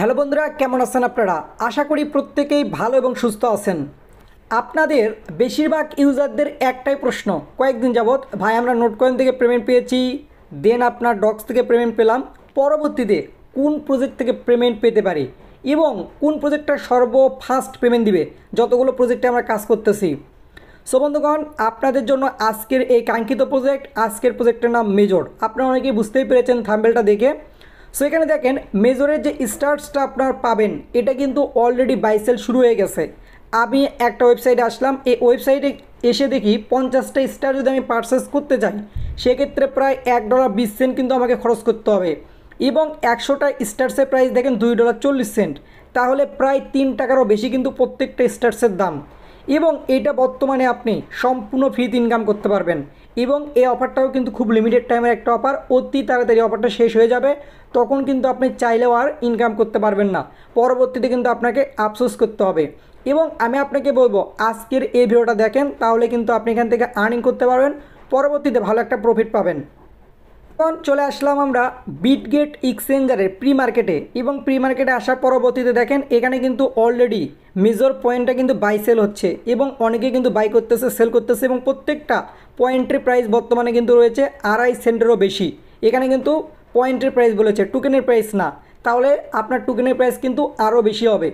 hello বন্ধুরা কেমন আছেন আপনারা আশা করি প্রত্যেকেই ভালো এবং সুস্থ আছেন আপনাদের বেশিরভাগ ইউজারদের একটাই প্রশ্ন কয়েকদিন যাবৎ ভাই আমরা নোটকয়েন থেকে পেমেন্ট পেয়েছি দেন আপনার ডক্স থেকে পেমেন্ট পেলাম পরবর্তীতে কোন প্রজেক্ট থেকে পেমেন্ট পেতে পারি এবং কোন প্রজেক্টটা সর্ব ফার্স্ট পেমেন্ট দিবে যতগুলো প্রজেক্টে আমরা কাজ করতেছি সো বন্ধুগণ আপনাদের জন্য আজকের এই কাঙ্ক্ষিত প্রজেক্ট আজকের প্রজেক্টের নাম মেজর আপনারা অনেকেই বুঝতেই পেরেছেন থাম্বেলটা দেখে সো এখানে দেখেন মেজরের যে স্টার্টসটা আপনার পাবেন এটা কিন্তু অলরেডি বাইসেল শুরু হয়ে গেছে আমি একটা ওয়েবসাইটে আসলাম এই ওয়েবসাইটে এসে দেখি পঞ্চাশটা স্টার যদি আমি পারচেস করতে চাই সেক্ষেত্রে প্রায় এক ডলার বিশ সেন্ট কিন্তু আমাকে খরচ করতে হবে এবং একশোটা স্টার্সের প্রাইস দেখেন দুই ডলার চল্লিশ সেন্ট তাহলে প্রায় তিন টাকারও বেশি কিন্তু প্রত্যেকটা স্টার্সের দাম এবং এটা বর্তমানে আপনি সম্পূর্ণ ফ্রিতে ইনকাম করতে পারবেন এবং এই অফারটাও কিন্তু খুব লিমিটেড টাইমের একটা অফার অতি তাড়াতাড়ি অফারটা শেষ হয়ে যাবে তখন কিন্তু আপনি চাইলেও আর ইনকাম করতে পারবেন না পরবর্তীতে কিন্তু আপনাকে আফসোস করতে হবে এবং আমি আপনাকে বলবো আজকের এই ভিডিওটা দেখেন তাহলে কিন্তু আপনি এখান থেকে আর্নিং করতে পারবেন পরবর্তীতে ভালো একটা প্রফিট পাবেন এখন চলে আসলাম আমরা বিটগেট এক্সচেঞ্জারের প্রি মার্কেটে এবং প্রি মার্কেটে আসার পরবর্তীতে দেখেন এখানে কিন্তু অলরেডি মেজর পয়েন্টটা কিন্তু বাই সেল হচ্ছে এবং অনেকে কিন্তু বাই করতেছে সেল করতেছে এবং প্রত্যেকটা পয়েন্টের প্রাইস বর্তমানে কিন্তু রয়েছে আড়াই সেন্টেরও বেশি এখানে কিন্তু পয়েন্টের প্রাইস বলেছে টোকেনের প্রাইস না তাহলে আপনার টোকেনের প্রাইস কিন্তু আরও বেশি হবে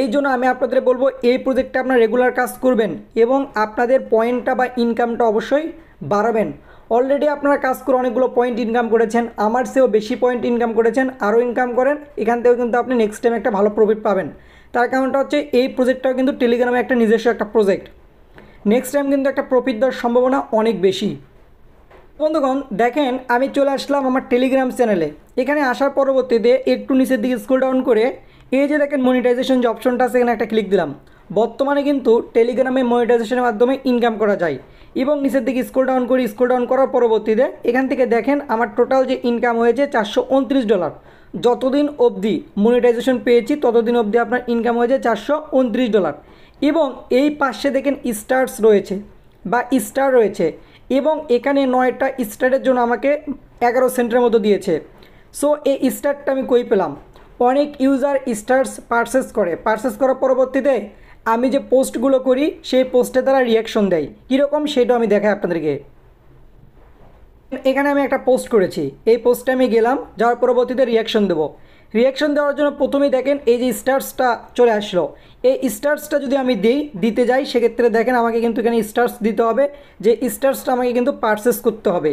এই জন্য আমি আপনাদের বলবো এই প্রজেক্টটা আপনার রেগুলার কাজ করবেন এবং আপনাদের পয়েন্টটা বা ইনকামটা অবশ্যই বাড়াবেন অলরেডি আপনারা কাজ করে অনেকগুলো পয়েন্ট ইনকাম করেছেন আমার সেও বেশি পয়েন্ট ইনকাম করেছেন আরও ইনকাম করেন এখান থেকেও কিন্তু আপনি নেক্সট টাইম একটা ভালো প্রফিট পাবেন তার কারণটা হচ্ছে এই প্রজেক্টটাও কিন্তু টেলিগ্রামে একটা নিজস্ব একটা প্রজেক্ট নেক্সট টাইম কিন্তু একটা প্রফিট দেওয়ার সম্ভাবনা অনেক বেশি বন্ধুগণ দেখেন আমি চলে আসলাম আমার টেলিগ্রাম চ্যানেলে এখানে আসার পরবর্তীতে একটু নিচের দিকে স্কুল ডাউন করে এই যে দেখেন মনিটাইজেশন যে অপশনটা আছে এখানে একটা ক্লিক দিলাম বর্তমানে কিন্তু টেলিগ্রামে মনিটাইজেশনের মাধ্যমে ইনকাম করা যায় এবং নিচের দিকে স্কোল ডাউন করি স্কোল ডাউন করার পরবর্তীতে এখান থেকে দেখেন আমার টোটাল যে ইনকাম হয়েছে চারশো ডলার যতদিন অবধি মনিটাইজেশন পেয়েছি ততদিন অবধি আপনার ইনকাম হয়েছে চারশো ডলার এবং এই পাশে দেখেন স্টার্স রয়েছে বা স্টার রয়েছে এবং এখানে নয়টা স্টারের জন্য আমাকে এগারো সেন্টের মতো দিয়েছে সো এই স্টারটা আমি কই পেলাম অনেক ইউজার স্টার্স পারচেস করে পারচেস করার পরবর্তীতে আমি যে পোস্টগুলো করি সেই পোস্টে তারা রিয়াকশন দেয় কীরকম সেটাও আমি দেখাই আপনাদেরকে এখানে আমি একটা পোস্ট করেছি এই পোস্টে আমি গেলাম যাওয়ার পরবর্তীতে রিয়াকশন দেবো রিয়াকশন দেওয়ার জন্য প্রথমেই দেখেন এই যে স্টার্সটা চলে আসলো এই স্টার্সটা যদি আমি দিই দিতে যাই সেক্ষেত্রে দেখেন আমাকে কিন্তু এখানে স্টার্স দিতে হবে যে স্টার্সটা আমাকে কিন্তু পারচেস করতে হবে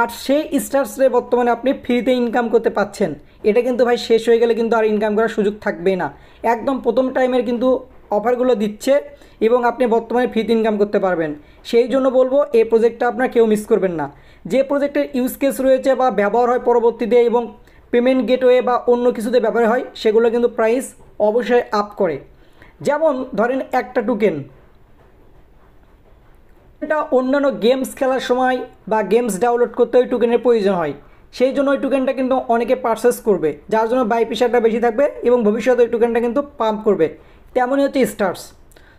আর সেই স্টার্সে বর্তমানে আপনি ফ্রিতে ইনকাম করতে পাচ্ছেন এটা কিন্তু ভাই শেষ হয়ে গেলে কিন্তু আর ইনকাম করার সুযোগ থাকবে না একদম প্রথম টাইমের কিন্তু অফারগুলো দিচ্ছে এবং আপনি বর্তমানে ফ্রিতে ইনকাম করতে পারবেন সেই জন্য বলবো এই প্রোজেক্টটা আপনার কেউ মিস করবেন না যে প্রজেক্টের ইউজ কেস রয়েছে বা ব্যবহার হয় পরবর্তীতে এবং পেমেন্ট গেটওয়ে বা অন্য কিছুতে ব্যবহার হয় সেগুলো কিন্তু প্রাইস অবশ্যই আপ করে যেমন ধরেন একটা টুকেন এটা অন্যান্য গেমস খেলার সময় বা গেমস ডাউনলোড করতে ওই টুকেনের প্রয়োজন হয় সেই জন্য ওই টুকেনটা কিন্তু অনেকে পারচেস করবে যার জন্য বাই বেশি থাকবে এবং ভবিষ্যতে ওই টুকেনটা কিন্তু পাম্প করবে তেমনই হচ্ছে স্টার্স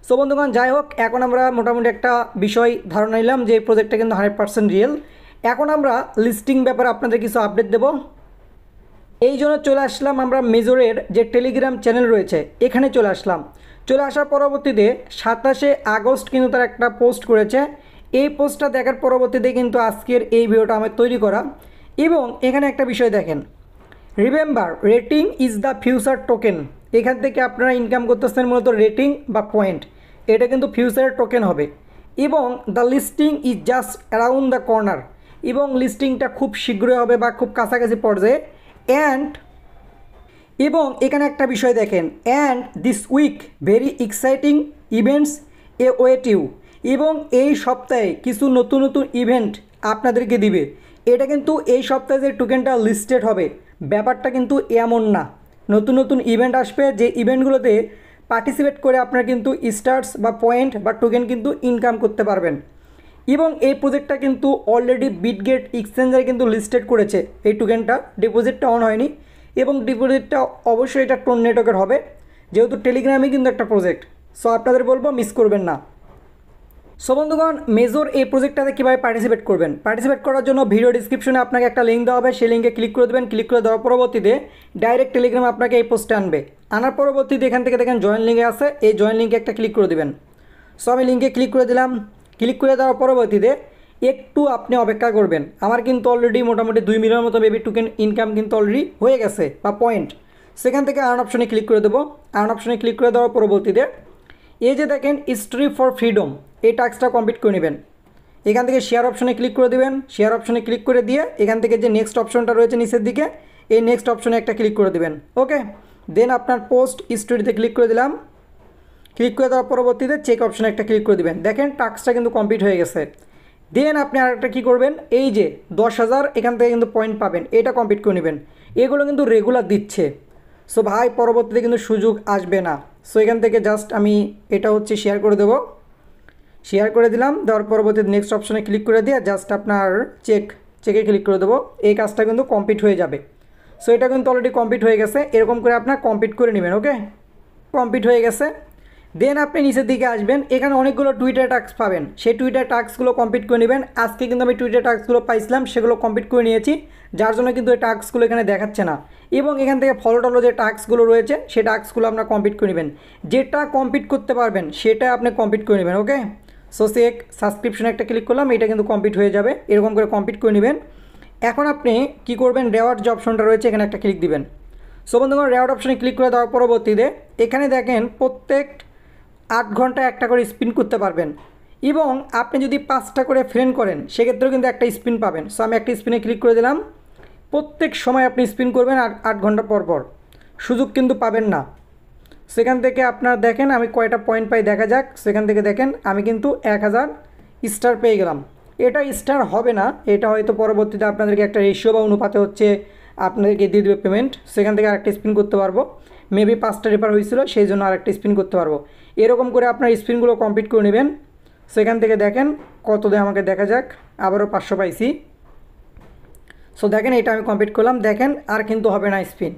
সো বন্ধুগণ যাই হোক এখন আমরা মোটামুটি একটা বিষয় ধারণা নিলাম যে এই প্রজেক্টটা কিন্তু হান্ড্রেড পার্সেন্ট রিয়েল এখন আমরা লিস্টিং ব্যাপারে আপনাদের কিছু আপডেট দেব এই জন্য চলে আসলাম আমরা মেজরের যে টেলিগ্রাম চ্যানেল রয়েছে এখানে চলে আসলাম চলে আসার পরবর্তীতে সাতাশে আগস্ট কিন্তু তার একটা পোস্ট করেছে এই পোস্টটা দেখার পরবর্তীতে কিন্তু আজকের এই ভিডিওটা আমার তৈরি করা এবং এখানে একটা বিষয় দেখেন remember rating is the future token এখান থেকে আপনারা ইনকাম করতেছেন মূলত রেটিং বা পয়েন্ট এটা কিন্তু ফিউচারের টোকেন হবে এবং the listing is just around the corner এবং লিস্টিংটা খুব শীঘ্রই হবে বা খুব কাছাকাছি পর্যায়ে অ্যান্ড এবং এখানে একটা বিষয় দেখেন and this week very exciting events await you এবং এই সপ্তাহে কিছু নতুন নতুন ইভেন্ট আপনাদেরকে দিবে এটা কিন্তু এই সপ্তাহে যে টোকেনটা লিস্টেড হবে ব্যাপারটা কিন্তু এমন না নতুন নতুন ইভেন্ট আসবে যে ইভেন্টগুলোতে পার্টিসিপেট করে আপনারা কিন্তু স্টার্স বা পয়েন্ট বা টোকেন কিন্তু ইনকাম করতে পারবেন এবং এই প্রজেক্টটা কিন্তু অলরেডি বিটগেট এক্সচেঞ্জারে কিন্তু লিস্টেড করেছে এই টোকেনটা ডিপোজিটটা অন হয়নি এবং ডিপোজিটটা অবশ্যই এটা টোন নেটওয়ার্কের হবে যেহেতু টেলিগ্রামই কিন্তু একটা প্রজেক্ট সো আপনাদের বলবো মিস করবেন না সো বন্ধুগণ মেজর এই প্রজেক্টটাতে কীভাবে পার্টিসিপেট করবেন পার্টিসিপেট করার জন্য ভিডিও ডিসক্রিপশনে আপনাকে একটা লিঙ্ক দেওয়া হবে সেই লিঙ্কে ক্লিক করে দেবেন ক্লিক করে দেওয়ার পরবর্তীতে ডাইরেক্ট টেলিগ্রাম আপনাকে এই পোস্টে আনবে আনার পরবর্তীতে এখান থেকে দেখেন জয়েন লিঙ্কে আছে এই জয়েন লিঙ্কে একটা ক্লিক করে দেবেন সো আমি লিঙ্কে ক্লিক করে দিলাম ক্লিক করে দেওয়ার পরবর্তীতে একটু আপনি অপেক্ষা করবেন আমার কিন্তু অলরেডি মোটামুটি দুই মিলিয়নের মতো বেবি টুকেন ইনকাম কিন্তু অলরেডি হয়ে গেছে বা পয়েন্ট সেখান থেকে আর্ন অপশনে ক্লিক করে দেবো আর্ন অপশনে ক্লিক করে দেওয়ার পরবর্তীতে এই যে দেখেন স্ট্রি ফর ফ্রিডম এই টাস্কটা কমপ্লিট করে নেবেন এখান থেকে শেয়ার অপশনে ক্লিক করে দেবেন শেয়ার অপশনে ক্লিক করে দিয়ে এখান থেকে যে নেক্সট অপশনটা রয়েছে নিচের দিকে এই নেক্সট অপশনে একটা ক্লিক করে দেবেন ওকে দেন আপনার পোস্ট স্টোরিতে ক্লিক করে দিলাম ক্লিক করে দেওয়ার পরবর্তীতে চেক অপশনে একটা ক্লিক করে দেবেন দেখেন টাস্কটা কিন্তু কমপ্লিট হয়ে গেছে দেন আপনি আরেকটা কী করবেন এই যে দশ হাজার এখান থেকে কিন্তু পয়েন্ট পাবেন এটা কমপ্লিট করে নেবেন এগুলো কিন্তু রেগুলার দিচ্ছে সো ভাই পরবর্তীতে কিন্তু সুযোগ আসবে না সো এখান থেকে জাস্ট আমি এটা হচ্ছে শেয়ার করে দেবো শেয়ার করে দিলাম দেওয়ার পরবর্তীতে নেক্সট অপশানে ক্লিক করে দিয়ে জাস্ট আপনার চেক চেকে ক্লিক করে দেবো এই কাজটা কিন্তু কমপ্লিট হয়ে যাবে সো এটা কিন্তু অলরেডি কমপ্লিট হয়ে গেছে এরকম করে আপনার কমপ্লিট করে নেবেন ওকে কমপ্লিট হয়ে গেছে দেন আপনি নিচের দিকে আসবেন এখানে অনেকগুলো টুইটার টাস্ক পাবেন সেই টুইটার টাস্কগুলো কমপ্লিট করে নেবেন আজকে কিন্তু আমি টুইটার টাস্কগুলো পাইছিলাম সেগুলো কমপ্লিট করে নিয়েছি যার জন্য কিন্তু এই টাস্কগুলো এখানে দেখাচ্ছে না এবং এখান থেকে ফলো টলো যে টাস্কগুলো রয়েছে সেই টাস্কগুলো আপনার কমপ্লিট করে নেবেন যেটা কমপ্লিট করতে পারবেন সেটা আপনি কমপ্লিট করে নেবেন ওকে সো সে সাবস্ক্রিপশনে একটা ক্লিক করলাম এটা কিন্তু কমপ্লিট হয়ে যাবে এরকম করে কমপ্লিট করে নেবেন এখন আপনি কি করবেন রেওয়ার্ড যে অপশনটা রয়েছে এখানে একটা ক্লিক দিবেন সো বন্ধুগণ রেওয়ার্ড অপশনে ক্লিক করে দেওয়ার পরবর্তীতে এখানে দেখেন প্রত্যেক আট ঘন্টা একটা করে স্পিন করতে পারবেন এবং আপনি যদি পাঁচটা করে ফ্রেন্ড করেন সেক্ষেত্রেও কিন্তু একটা স্পিন পাবেন সো আমি একটা স্পিনে ক্লিক করে দিলাম প্রত্যেক সময় আপনি স্পিন করবেন আট আট ঘন্টা পর পর সুযোগ কিন্তু পাবেন না সেখান থেকে আপনার দেখেন আমি কয়টা পয়েন্ট পাই দেখা যাক সেখান থেকে দেখেন আমি কিন্তু এক হাজার স্টার পেয়ে গেলাম এটা স্টার হবে না এটা হয়তো পরবর্তীতে আপনাদেরকে একটা রেশিও বা অনুপাতে হচ্ছে আপনাদেরকে দিয়ে দেবে পেমেন্ট সেখান থেকে আরেকটা স্পিন করতে পারবো মেবি পাঁচটা রেফার হয়েছিল সেই জন্য আরেকটা স্পিন করতে পারবো এরকম করে আপনার স্পিনগুলো কমপ্লিট করে নেবেন সেখান থেকে দেখেন কত দেয় আমাকে দেখা যাক আবারও পাঁচশো পাইছি সো দেখেন এটা আমি কমপ্লিট করলাম দেখেন আর কিন্তু হবে না স্পিন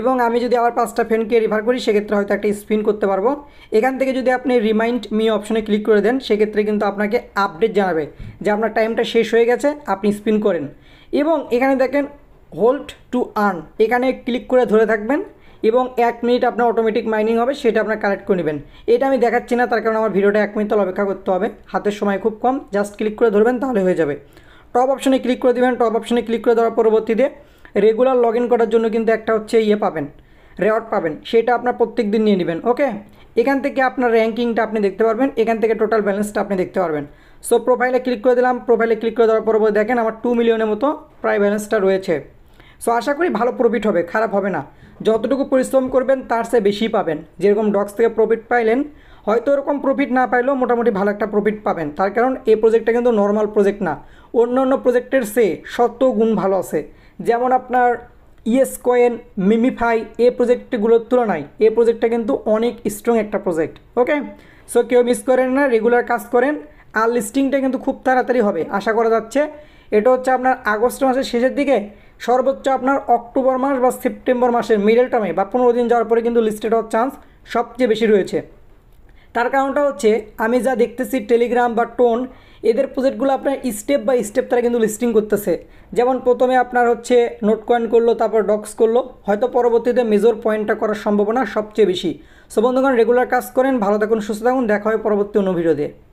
এবং আমি যদি আবার পাঁচটা ফ্যানকে রিভার করি সেক্ষেত্রে হয়তো একটা স্পিন করতে পারবো এখান থেকে যদি আপনি রিমাইন্ড মি অপশনে ক্লিক করে দেন সেক্ষেত্রে কিন্তু আপনাকে আপডেট জানাবে যে আপনার টাইমটা শেষ হয়ে গেছে আপনি স্পিন করেন এবং এখানে দেখেন হোল্ড টু আর্ন এখানে ক্লিক করে ধরে থাকবেন এবং এক মিনিট আপনার অটোমেটিক মাইনিং হবে সেটা আপনার কালেক্ট করে নেবেন এটা আমি দেখাচ্ছি না তার কারণ আমার ভিডিওটা এক মিনিট অপেক্ষা করতে হবে হাতের সময় খুব কম জাস্ট ক্লিক করে ধরবেন তাহলে হয়ে যাবে টপ অপশনে ক্লিক করে দেবেন টপ অপশনে ক্লিক করে দেওয়ার পরবর্তীতে রেগুলার লগ ইন করার জন্য কিন্তু একটা হচ্ছে ইয়ে পাবেন রেওয়ার্ড পাবেন সেটা আপনার প্রত্যেক দিন নিয়ে নেবেন ওকে এখান থেকে আপনার র্যাঙ্কিংটা আপনি দেখতে পারবেন এখান থেকে টোটাল ব্যালেন্সটা আপনি দেখতে পারবেন সো প্রোফাইলে ক্লিক করে দিলাম প্রোফাইলে ক্লিক করে দেওয়ার পর দেখেন আমার টু মিলিয়নের মতো প্রায় ব্যালেন্সটা রয়েছে সো আশা করি ভালো প্রফিট হবে খারাপ হবে না যতটুকু পরিশ্রম করবেন তার সে বেশি পাবেন যেরকম ডক্স থেকে প্রফিট পাইলেন হয়তো এরকম প্রফিট না পাইলেও মোটামুটি ভালো একটা প্রফিট পাবেন তার কারণ এই প্রজেক্টটা কিন্তু নর্মাল প্রজেক্ট না অন্য অন্য প্রজেক্টের সে সত্য গুণ ভালো আছে যেমন আপনার ইয়েস কোয়েন মিমিফাই এ প্রজেক্টগুলোর তুলনায় এ প্রজেক্টটা কিন্তু অনেক স্ট্রং একটা প্রজেক্ট ওকে সো কেউ মিস করেন না রেগুলার কাজ করেন আর লিস্টিংটা কিন্তু খুব তাড়াতাড়ি হবে আশা করা যাচ্ছে এটা হচ্ছে আপনার আগস্ট মাসের শেষের দিকে সর্বোচ্চ আপনার অক্টোবর মাস বা সেপ্টেম্বর মাসের মিডল টার্মে বা পনেরো দিন যাওয়ার পরে কিন্তু লিস্টেড হওয়ার চান্স সবচেয়ে বেশি রয়েছে তার কারণটা হচ্ছে আমি যা দেখতেছি টেলিগ্রাম বা টোন এদের প্রজেক্টগুলো আপনার স্টেপ বাই স্টেপ তারা কিন্তু লিস্টিং করতেছে যেমন প্রথমে আপনার হচ্ছে নোট কয়েন করলো তারপর ডক্স করলো হয়তো পরবর্তীতে মেজর পয়েন্টটা করার সম্ভাবনা সবচেয়ে বেশি সো বন্ধুগণ রেগুলার কাজ করেন ভালো থাকুন সুস্থ থাকুন দেখা হয় পরবর্তী অনুবিরোধে